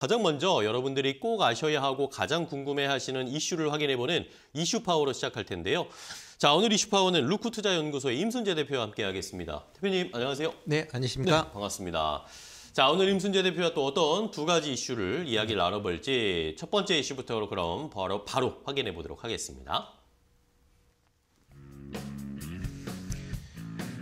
가장 먼저 여러분들이 꼭 아셔야 하고 가장 궁금해하시는 이슈를 확인해보는 이슈파워로 시작할 텐데요. 자 오늘 이슈파워는 루크투자연구소의 임순재 대표와 함께하겠습니다. 대표님 안녕하세요. 네, 안녕하십니까. 네, 반갑습니다. 자 오늘 임순재 대표와 또 어떤 두 가지 이슈를 이야기를 나눠볼지 첫 번째 이슈부터 그럼 바로, 바로 확인해보도록 하겠습니다.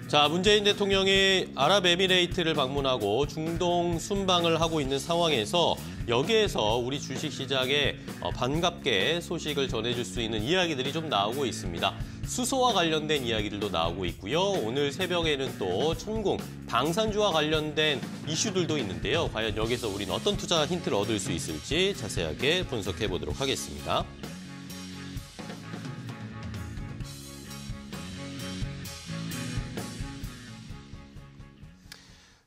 자, 문재인 대통령이 아랍에미레이트를 방문하고 중동 순방을 하고 있는 상황에서 여기에서 우리 주식시장에 어, 반갑게 소식을 전해줄 수 있는 이야기들이 좀 나오고 있습니다. 수소와 관련된 이야기들도 나오고 있고요. 오늘 새벽에는 또 천공, 방산주와 관련된 이슈들도 있는데요. 과연 여기서 우리는 어떤 투자 힌트를 얻을 수 있을지 자세하게 분석해 보도록 하겠습니다.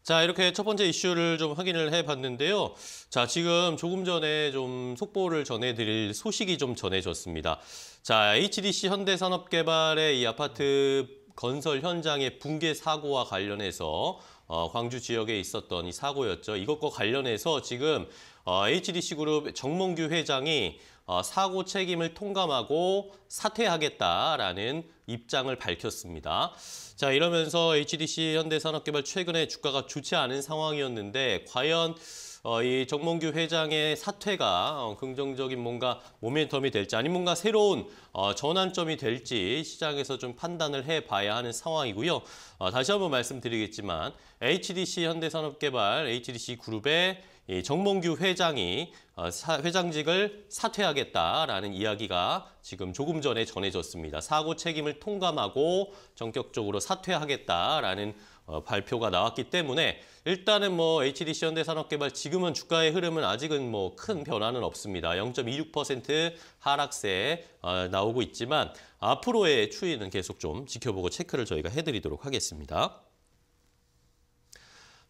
자, 이렇게 첫 번째 이슈를 좀 확인을 해봤는데요. 자, 지금 조금 전에 좀 속보를 전해드릴 소식이 좀 전해졌습니다. 자, HDC 현대산업개발의 이 아파트 건설 현장의 붕괴 사고와 관련해서 어, 광주 지역에 있었던 이 사고였죠. 이것과 관련해서 지금 어, HDC그룹 정몽규 회장이 어, 사고 책임을 통감하고 사퇴하겠다라는 입장을 밝혔습니다. 자 이러면서 HDC 현대산업개발 최근에 주가가 좋지 않은 상황이었는데 과연 어, 이 정몽규 회장의 사퇴가 어, 긍정적인 뭔가 모멘텀이 될지 아니면 뭔가 새로운 어, 전환점이 될지 시장에서 좀 판단을 해봐야 하는 상황이고요. 어, 다시 한번 말씀드리겠지만 HDC 현대산업개발 HDC 그룹의 이 정몽규 회장이 어, 사, 회장직을 사퇴하겠다라는 이야기가 지금 조금 전에 전해졌습니다. 사고 책임을 통감하고 전격적으로 사퇴하겠다라는 어, 발표가 나왔기 때문에 일단은 뭐 HDC 현대산업개발 지금은 주가의 흐름은 아직은 뭐 큰 변화는 없습니다. 0.26% 하락세 어, 나오고 있지만 앞으로의 추이는 계속 좀 지켜보고 체크를 저희가 해드리도록 하겠습니다.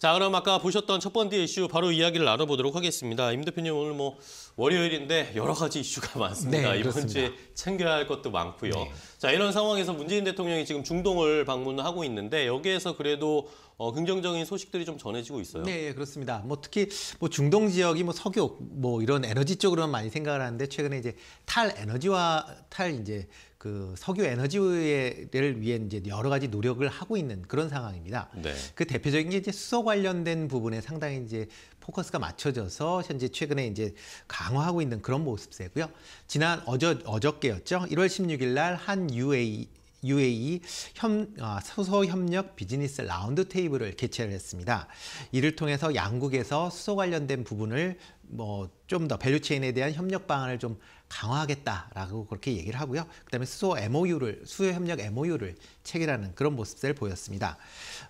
자, 그럼 아까 보셨던 첫 번째 이슈 바로 이야기를 나눠보도록 하겠습니다. 임 대표님 오늘 뭐 월요일인데 여러 가지 이슈가 많습니다. 네, 이번 주에 챙겨야 할 것도 많고요. 네. 자, 이런 상황에서 문재인 대통령이 지금 중동을 방문하고 있는데 여기에서 그래도 어, 긍정적인 소식들이 좀 전해지고 있어요. 네, 그렇습니다. 뭐 특히 뭐 중동 지역이 뭐 석유 뭐 이런 에너지 쪽으로만 많이 생각을 하는데 최근에 이제 탈 에너지와 탈 이제 그 석유 에너지를 위해 이제 여러 가지 노력을 하고 있는 그런 상황입니다. 네. 그 대표적인 게 이제 수소 관련된 부분에 상당히 이제 포커스가 맞춰져서 현재 최근에 이제 강화하고 있는 그런 모습새고요. 지난 어저 어저께였죠. 1월 16일 날 한 UAE UAE 협, 어, 수소협력 비즈니스 라운드 테이블을 개최를 했습니다. 이를 통해서 양국에서 수소 관련된 부분을 뭐 좀 더 밸류체인에 대한 협력 방안을 좀 강화하겠다라고 그렇게 얘기를 하고요. 그다음에 수소 MOU를 수요 협력 MOU를 체결하는 그런 모습을 보였습니다.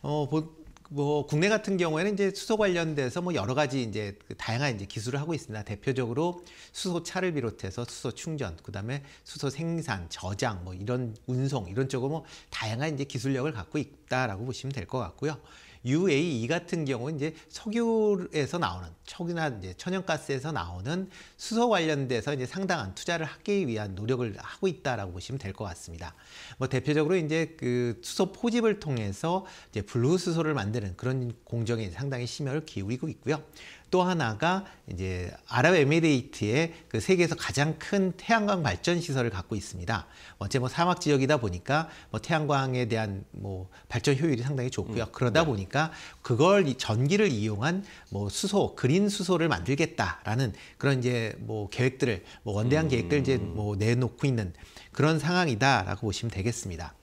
어, 보, 뭐 국내 같은 경우에는 이제 수소 관련돼서 뭐 여러 가지 이제 그 다양한 이제 기술을 하고 있습니다. 대표적으로 수소차를 비롯해서 수소 충전, 그다음에 수소 생산, 저장 뭐 이런 운송 이런 쪽으로 뭐 다양한 이제 기술력을 갖고 있다라고 보시면 될 것 같고요. UAE 같은 경우는 이제 석유에서 나오는 척이나 이제 천연가스에서 나오는 수소 관련돼서 이제 상당한 투자를 하기 위한 노력을 하고 있다라고 보시면 될 것 같습니다. 뭐 대표적으로 이제 그 수소 포집을 통해서 이제 블루 수소를 만드는 그런 공정에 상당히 심혈을 기울이고 있고요. 또 하나가 이제 아랍에미레이트의 그 세계에서 가장 큰 태양광 발전 시설을 갖고 있습니다. 어째 뭐 사막 지역이다 보니까 뭐 태양광에 대한 뭐 발전 효율이 상당히 좋고요. 음, 그러다 네. 보니까 그걸 전기를 이용한 뭐 수소 그린 국민 수소를 만들겠다라는 그런 이제 뭐 계획들을 뭐 원대한 음. 계획들 이제 음. 뭐 내놓고 있는 그런 상황이다라고 보시면 되겠습니다.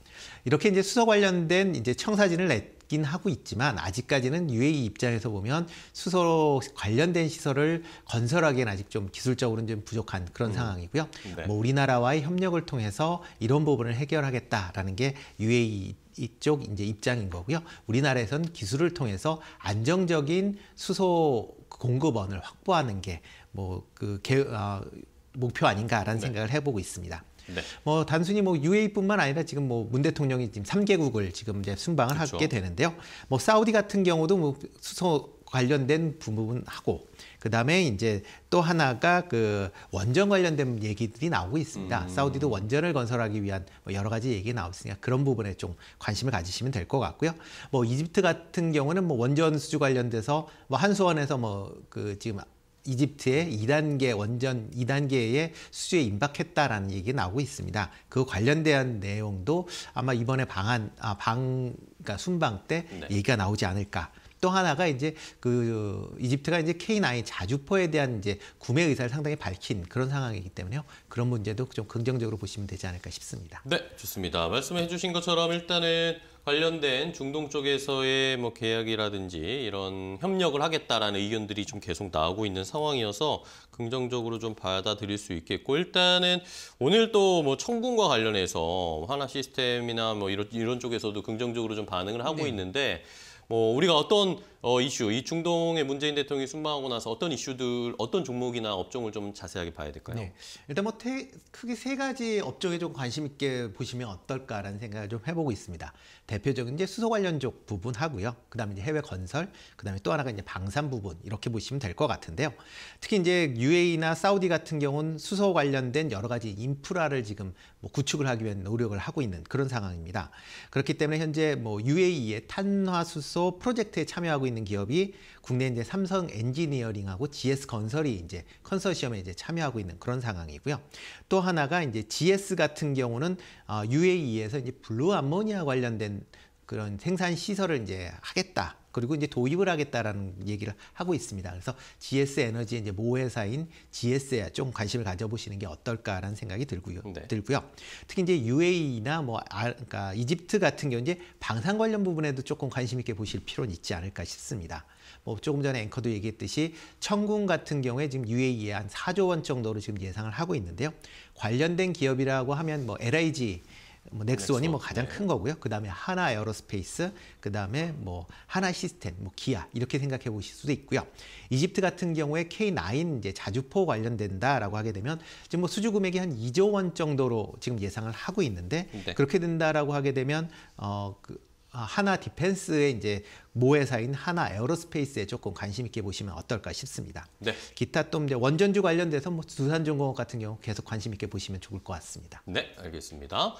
이렇게 이제 수소 관련된 이제 청사진을 냈긴 하고 있지만 아직까지는 UAE 입장에서 보면 수소 관련된 시설을 건설하기엔 아직 좀 기술적으로는 좀 부족한 그런 음. 상황이고요. 네. 뭐 우리나라와의 협력을 통해서 이런 부분을 해결하겠다라는 게 UAE 이쪽 이제 입장인 거고요. 우리나라에선 기술을 통해서 안정적인 수소 공급원을 확보하는 게 뭐그 어, 아, 목표 아닌가라는 네. 생각을 해보고 있습니다. 네. 뭐 단순히 뭐 UAE뿐만 아니라 지금 뭐 문 대통령이 지금 삼개국을 지금 이제 순방을 그렇죠. 하게 되는데요. 뭐 사우디 같은 경우도 뭐 수소 관련된 부분 하고 그 다음에 이제 또 하나가 그 원전 관련된 얘기들이 나오고 있습니다. 음. 사우디도 원전을 건설하기 위한 뭐 여러 가지 얘기 나왔으니까 그런 부분에 좀 관심을 가지시면 될 것 같고요. 뭐 이집트 같은 경우는 뭐 원전 수주 관련돼서 뭐 한수원에서 뭐그 지금 이집트의 2단계 원전 2단계의 수주에 임박했다라는 얘기 나오고 있습니다. 그 관련된 내용도 아마 이번에 방한 아, 방 그러니까 순방 때 네. 얘기가 나오지 않을까. 또 하나가 이제 그 이집트가 이제 K9 자주포에 대한 이제 구매 의사를 상당히 밝힌 그런 상황이기 때문에요. 그런 문제도 좀 긍정적으로 보시면 되지 않을까 싶습니다. 네, 좋습니다. 말씀해 주신 것처럼 일단은 관련된 중동 쪽에서의 뭐 계약이라든지 이런 협력을 하겠다라는 의견들이 좀 계속 나오고 있는 상황이어서 긍정적으로 좀 받아들일 수 있겠고 일단은 오늘 또뭐 청군과 관련해서 하나 시스템이나 뭐 이런 이런 쪽에서도 긍정적으로 좀 반응을 하고 네. 있는데 뭐 우리가 어떤 어, 이슈, 이 중동의 문재인 대통령이 순방하고 나서 어떤 이슈들, 어떤 종목이나 업종을 좀 자세하게 봐야 될까요? 네. 일단 뭐 태, 크게 세 가지 업종에 좀 관심 있게 보시면 어떨까라는 생각을 좀 해보고 있습니다. 대표적인 이제 수소 관련 쪽 부분 하고요. 그 다음에 해외 건설, 그 다음에 또 하나가 이제 방산 부분 이렇게 보시면 될 것 같은데요. 특히 이제 UAE나 사우디 같은 경우는 수소 관련된 여러 가지 인프라를 지금 뭐 구축을 하기 위한 노력을 하고 있는 그런 상황입니다. 그렇기 때문에 현재 뭐 UAE의 탄화수소 프로젝트에 참여하고 있는 기업이 국내 이제 삼성 엔지니어링하고 GS 건설이 이제 컨소시엄에 이제 참여하고 있는 그런 상황이고요. 또 하나가 이제 GS 같은 경우는 어, UAE에서 이제 블루 암모니아 관련된 그런 생산 시설을 이제 하겠다. 그리고 이제 도입을 하겠다라는 얘기를 하고 있습니다. 그래서 GS 에너지의 이제 모회사인 GS에 좀 관심을 가져보시는 게 어떨까라는 생각이 들고요. 네. 들고요. 특히 이제 UAE나 뭐 아, 그러니까 이집트 같은 경우 이제 방산 관련 부분에도 조금 관심 있게 보실 필요는 있지 않을까 싶습니다. 뭐 조금 전에 앵커도 얘기했듯이 청군 같은 경우에 지금 UAE에 한 4조 원 정도로 지금 예상을 하고 있는데요. 관련된 기업이라고 하면 뭐 LIG 뭐 넥스원이 뭐 가장 네. 큰 거고요. 그 다음에 하나 에어로스페이스, 그 다음에 뭐 하나 시스템, 뭐 기아 이렇게 생각해 보실 수도 있고요. 이집트 같은 경우에 K9 이제 자주포 관련된다라고 하게 되면 지금 뭐 수주 금액이 한 2조 원 정도로 지금 예상을 하고 있는데 네. 그렇게 된다라고 하게 되면 어그 아, 하나 디펜스의 이제 모회사인 하나 에어로스페이스에 조금 관심 있게 보시면 어떨까 싶습니다. 네. 기타 또 이제 원전주 관련돼서 뭐 두산중공업 같은 경우 계속 관심 있게 보시면 좋을 것 같습니다. 네, 알겠습니다.